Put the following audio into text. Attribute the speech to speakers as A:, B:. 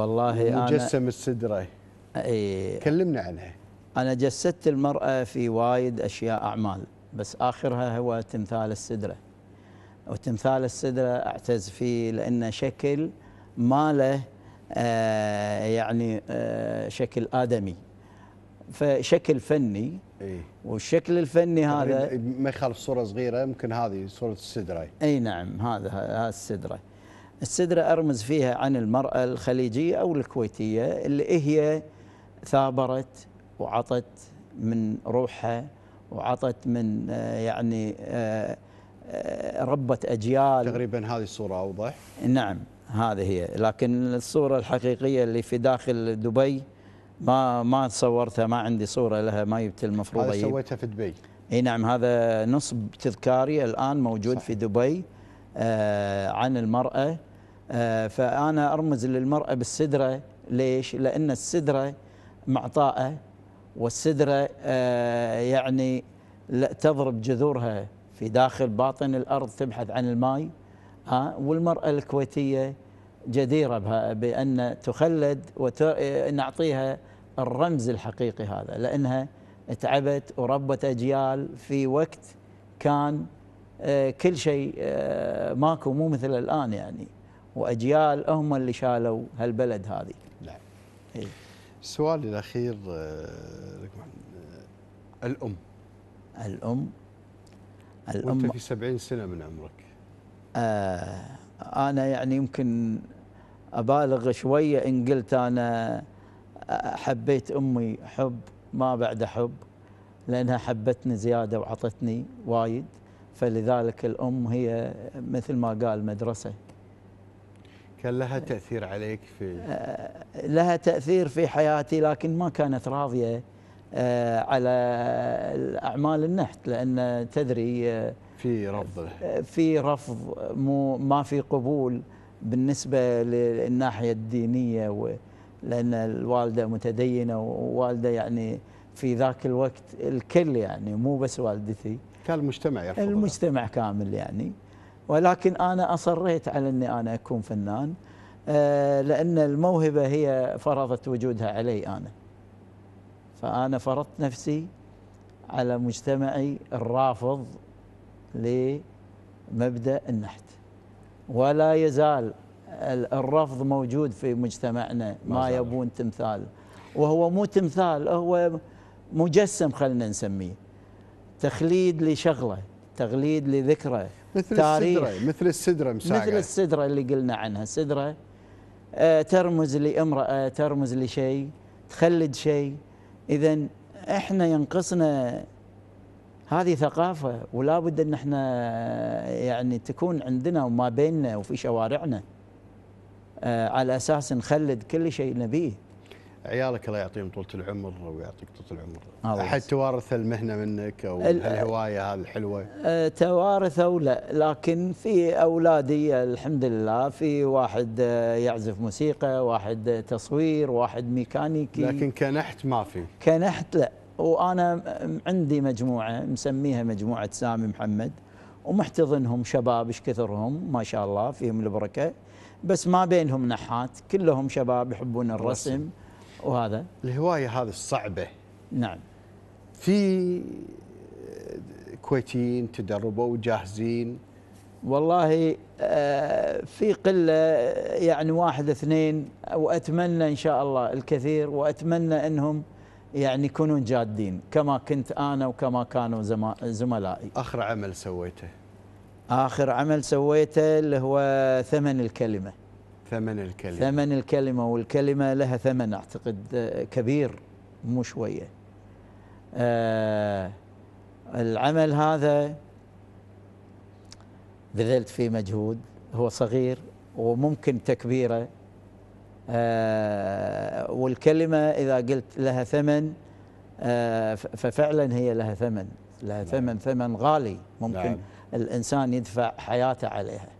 A: والله مجسم السدره اي كلمنا عنها انا جسدت المراه في وايد اشياء اعمال بس اخرها هو تمثال السدره وتمثال السدره اعتز فيه لانه شكل ما له آه يعني آه شكل ادمي فشكل فني والشكل الفني هذا ما يخالف صوره صغيره يمكن هذه صوره السدره اي نعم هذا هذا السدره السدرة أرمز فيها عن المرأة الخليجية أو الكويتية اللي هي ثابرت وعطت من روحها وعطت من آه، يعني آه، آه، ربت أجيال تقريبا هذه الصورة أوضح نعم هذه هي لكن الصورة الحقيقية اللي في داخل دبي ما ما صورتها ما عندي صورة لها ما جبت المفروض هذا سويتها في دبي اي نعم هذا نصب تذكاري الان موجود صحيح. في دبي آه عن المراه آه، فانا ارمز للمراه بالسدره ليش؟ لان السدره معطاءه والسدره آه، يعني تضرب جذورها في داخل باطن الارض تبحث عن الماي ها آه، والمراه الكويتيه جديره بان تخلد ونعطيها الرمز الحقيقي هذا لانها تعبت وربت اجيال في وقت كان كل شيء ماكو مو مثل الان يعني واجيال هم اللي شالوا هالبلد هذه. نعم. إيه؟ سؤالي الاخير آه، آه، الام. الام الام وانت في 70 سنه من عمرك. آه انا يعني يمكن ابالغ شويه ان قلت انا حبيت امي حب ما بعد حب لانها حبتني زياده وعطتني وايد فلذلك الام هي مثل ما قال مدرسه كان لها أه، تأثير عليك في أه، لها تأثير في حياتي لكن ما كانت راضية أه، على أعمال النحت لأن تدري في رفض في رفض مو ما في قبول بالنسبة للناحية الدينية لأن الوالدة متدينة ووالدة يعني في ذاك الوقت الكل يعني مو بس والدتي كان المجتمع يرفض المجتمع كامل يعني ولكن انا اصريت على اني انا اكون فنان آه، لان الموهبه هي فرضت وجودها علي انا فانا فرضت نفسي على مجتمعي الرافض لمبدا النحت ولا يزال الرفض موجود في مجتمعنا ما يبون تمثال وهو مو تمثال هو مجسم خلينا نسميه تخليد لشغله تغليد لذكرى مثل تاريخ السدرة مثل السدرة مساقة مثل السدرة اللي قلنا عنها السدرة آه، ترمز لامرأة ترمز لشيء تخلد شيء إذا إحنا ينقصنا هذه ثقافة ولا بد أن احنا آه، يعني تكون عندنا وما بيننا وفي شوارعنا آه، على أساس نخلد كل شيء نبيه عيالك الله يعطيهم طولة العمر ويعطيك طولة العمر نعم. أحد توارث المهنة منك أو الهواية هذه الحلوة أه، توارث أو لا لكن في أولادي الحمد لله في واحد أه، يعزف موسيقى واحد أه، تصوير واحد ميكانيكي لكن كنحت ما في كنحت لا وأنا عندي مجموعة مسميها مجموعة سامي محمد ومحتضنهم شباب ايش كثرهم ما شاء الله فيهم البركه بس ما بينهم نحات كلهم شباب يحبون الرسم, الرسم. وهذا الهوايه هذه الصعبه نعم في آه، كويتيين تدربوا وجاهزين والله آه، في قله يعني واحد اثنين واتمنى ان شاء الله الكثير واتمنى انهم يعني يكونون جادين كما كنت انا وكما كانوا زملائي. اخر عمل سويته؟ اخر عمل سويته اللي هو ثمن الكلمه. ثمن الكلمة ثمن الكلمة والكلمة لها ثمن أعتقد آه، كبير مو شوية آه العمل هذا بذلت فيه مجهود هو صغير وممكن تكبيره آه والكلمة إذا قلت لها ثمن آه ففعلا هي لها ثمن لها نعم. ثمن ثمن غالي ممكن نعم. الإنسان يدفع حياته عليها